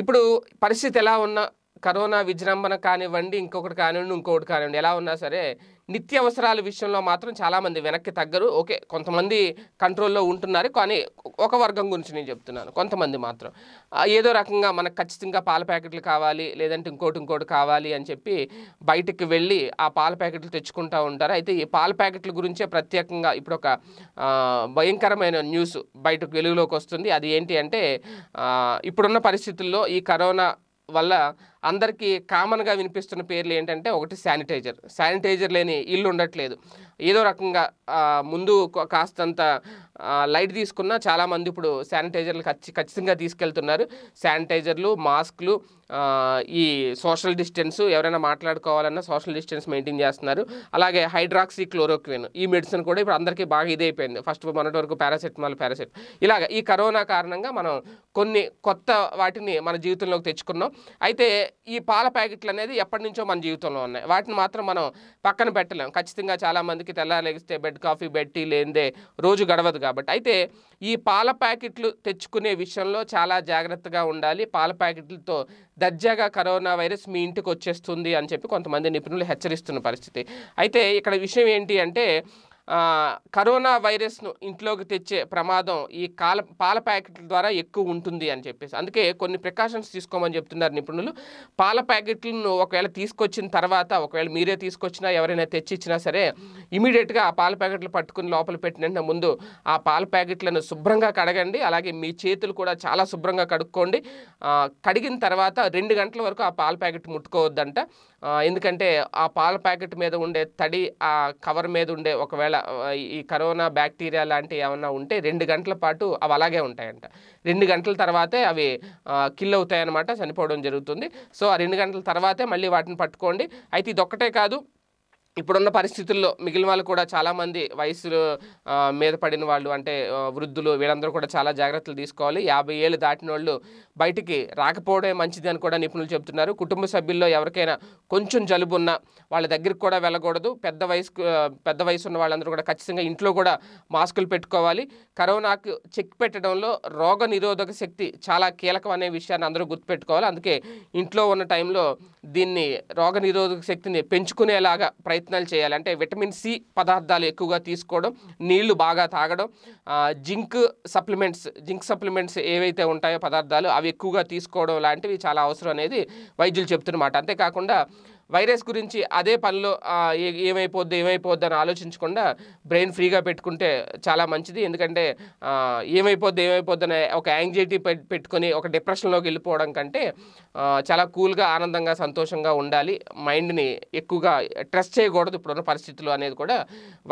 ఇప్పుడు పరిస్థితి ఎలా ఉన్నా కరోనా విజృంభణ కానివ్వండి ఇంకొకటి కానివ్వండి ఇంకొకటి కానివ్వండి ఎలా ఉన్నా సరే నిత్యావసరాల విషయంలో మాత్రం చాలామంది వెనక్కి తగ్గరు ఓకే కొంతమంది కంట్రోల్లో ఉంటున్నారు కానీ ఒక వర్గం గురించి నేను చెప్తున్నాను కొంతమంది మాత్రం ఏదో రకంగా మనకు ఖచ్చితంగా పాల ప్యాకెట్లు కావాలి లేదంటే ఇంకోటి ఇంకోటి కావాలి అని చెప్పి బయటికి వెళ్ళి ఆ పాల ప్యాకెట్లు తెచ్చుకుంటూ ఉంటారు అయితే ఈ పాల ప్యాకెట్ల గురించే ప్రత్యేకంగా ఇప్పుడు ఒక భయంకరమైన న్యూస్ బయటకు వెలుగులోకి వస్తుంది అది ఏంటి అంటే ఇప్పుడున్న పరిస్థితుల్లో ఈ కరోనా వల్ల అందరికీ కామన్గా వినిపిస్తున్న పేర్లు ఏంటంటే ఒకటి శానిటైజర్ శానిటైజర్ లేని ఇల్లు ఉండట్లేదు ఏదో రకంగా ముందు కాస్తంత లైట్ తీసుకున్నా చాలామంది ఇప్పుడు శానిటైజర్లు ఖచ్చి ఖచ్చితంగా తీసుకెళ్తున్నారు శానిటైజర్లు మాస్క్లు ఈ సోషల్ డిస్టెన్స్ ఎవరైనా మాట్లాడుకోవాలన్నా సోషల్ డిస్టెన్స్ మెయింటైన్ చేస్తున్నారు అలాగే హైడ్రాక్సీ క్లోరోక్విన్ ఈ మెడిసిన్ కూడా ఇప్పుడు అందరికీ బాగా ఇదైపోయింది ఫస్ట్ మొన్నటి వరకు పారాసెటమాల్ పారాసెట్ ఇలాగ ఈ కరోనా కారణంగా మనం కొన్ని కొత్త వాటిని మన జీవితంలోకి తెచ్చుకున్నాం అయితే ఈ పాల ప్యాకెట్లు అనేది ఎప్పటి నుంచో మన జీవితంలో ఉన్నాయి వాటిని మాత్రం మనం పక్కన పెట్టలేం ఖచ్చితంగా చాలామందికి తెల్లలేగిస్తే బెడ్ కాఫీ బెడ్ టీ లేనిదే రోజు గడవదు కాబట్టి అయితే ఈ పాల ప్యాకెట్లు తెచ్చుకునే విషయంలో చాలా జాగ్రత్తగా ఉండాలి పాల ప్యాకెట్లతో దర్జాగా కరోనా వైరస్ మీ ఇంటికి వచ్చేస్తుంది అని చెప్పి కొంతమంది నిపుణులు హెచ్చరిస్తున్న పరిస్థితి అయితే ఇక్కడ విషయం ఏంటి అంటే కరోనా వైరస్ను ఇంట్లోకి తెచ్చే ప్రమాదం ఈ కాల పాల ప్యాకెట్ల ద్వారా ఎక్కువ ఉంటుంది అని చెప్పేసి అందుకే కొన్ని ప్రికాషన్స్ తీసుకోమని చెప్తున్నారు నిపుణులు పాల ప్యాకెట్లను ఒకవేళ తీసుకొచ్చిన తర్వాత ఒకవేళ మీరే తీసుకొచ్చినా ఎవరైనా తెచ్చిచ్చినా సరే ఇమీడియట్గా ఆ పాల ప్యాకెట్లు పట్టుకుని లోపల పెట్టిన ముందు ఆ పాల ప్యాకెట్లను శుభ్రంగా కడగండి అలాగే మీ చేతులు కూడా చాలా శుభ్రంగా కడుక్కోండి కడిగిన తర్వాత రెండు గంటల వరకు ఆ పాల ప్యాకెట్ ముట్టుకోవద్దంట ఎందుకంటే ఆ పాల ప్యాకెట్ మీద ఉండే తడి ఆ కవర్ మీద ఉండే ఒకవేళ ఈ కరోనా బ్యాక్టీరియా లాంటివి ఏమన్నా ఉంటే రెండు గంటల పాటు అవి అలాగే ఉంటాయంట రెండు గంటల తర్వాతే అవి కిల్ అవుతాయన్నమాట చనిపోవడం జరుగుతుంది సో ఆ రెండు గంటల తర్వాతే మళ్ళీ వాటిని పట్టుకోండి అయితే ఇదొక్కటే కాదు ఇప్పుడున్న పరిస్థితుల్లో మిగిలిన వాళ్ళు కూడా చాలామంది వయసు మీద పడిన వాళ్ళు అంటే వృద్ధులు వీళ్ళందరూ కూడా చాలా జాగ్రత్తలు తీసుకోవాలి యాభై ఏళ్ళు దాటిన వాళ్ళు బయటికి రాకపోవడమే మంచిది అని కూడా నిపుణులు చెబుతున్నారు కుటుంబ సభ్యుల్లో ఎవరికైనా కొంచెం జలుబు ఉన్నా వాళ్ళ దగ్గరికి కూడా వెళ్ళకూడదు పెద్ద వయసు పెద్ద వయసు ఉన్న వాళ్ళందరూ కూడా ఖచ్చితంగా ఇంట్లో కూడా మాస్కులు పెట్టుకోవాలి కరోనాకు చెక్ పెట్టడంలో రోగ నిరోధక శక్తి చాలా కీలకం అనే విషయాన్ని అందరూ గుర్తుపెట్టుకోవాలి అందుకే ఇంట్లో ఉన్న టైంలో దీన్ని రోగ నిరోధక శక్తిని పెంచుకునేలాగా ప్రయత్నం ప్రయత్నాలు చేయాలి అంటే విటమిన్ సి పదార్థాలు ఎక్కువగా తీసుకోవడం నీళ్లు బాగా తాగడం జింక్ సప్లిమెంట్స్ జింక్ సప్లిమెంట్స్ ఏవైతే ఉంటాయో పదార్థాలు అవి ఎక్కువగా తీసుకోవడం లాంటివి చాలా అవసరం అనేది వైద్యులు చెప్తున్నమాట అంతేకాకుండా వైరస్ గురించి అదే పనిలో ఏమైపోద్ది ఏమైపోద్ది అని ఆలోచించకుండా బ్రెయిన్ ఫ్రీగా పెట్టుకుంటే చాలా మంచిది ఎందుకంటే ఏమైపోద్ది ఏమైపోద్ది అనే ఒక యాంగ్జైటీ పెట్టుకొని ఒక డిప్రెషన్లోకి వెళ్ళిపోవడం కంటే చాలా కూల్గా ఆనందంగా సంతోషంగా ఉండాలి మైండ్ని ఎక్కువగా ట్రస్ట్ చేయకూడదు ఇప్పుడున్న పరిస్థితులు అనేది కూడా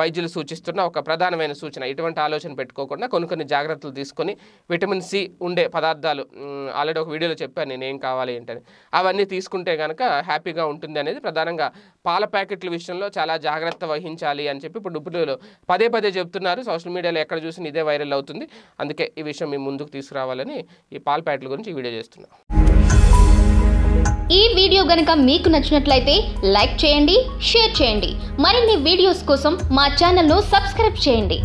వైద్యులు సూచిస్తున్న ఒక ప్రధానమైన సూచన ఇటువంటి ఆలోచన పెట్టుకోకుండా కొన్ని కొన్ని జాగ్రత్తలు తీసుకొని విటమిన్ సి ఉండే పదార్థాలు ఆల్రెడీ ఒక వీడియోలో చెప్పాను నేనేం కావాలి ఏంటని అవన్నీ తీసుకుంటే కనుక హ్యాపీగా ఉంటుంది అనేది ప్రధానంగా పాల ప్యాకెట్ల విషయంలో చాలా జాగ్రత్త వహించాలి అని చెప్పి ఇప్పుడు ఇప్పుడు పదే పదే చెప్తున్నారు సోషల్ మీడియాలో ఎక్కడ చూసినా ఇదే వైరల్ అవుతుంది అందుకే ఈ విషయం మీ ముందుకు తీసుకురావాలని ఈ పాల ప్యాకెట్ల గురించి వీడియో చేస్తున్నాం ఈ వీడియో గనక మీకు నచ్చినట్లయితే లైక్ చేయండి షేర్ చేయండి మరిన్ని వీడియోస్ కోసం మా ఛానల్ను సబ్స్క్రైబ్ చేయండి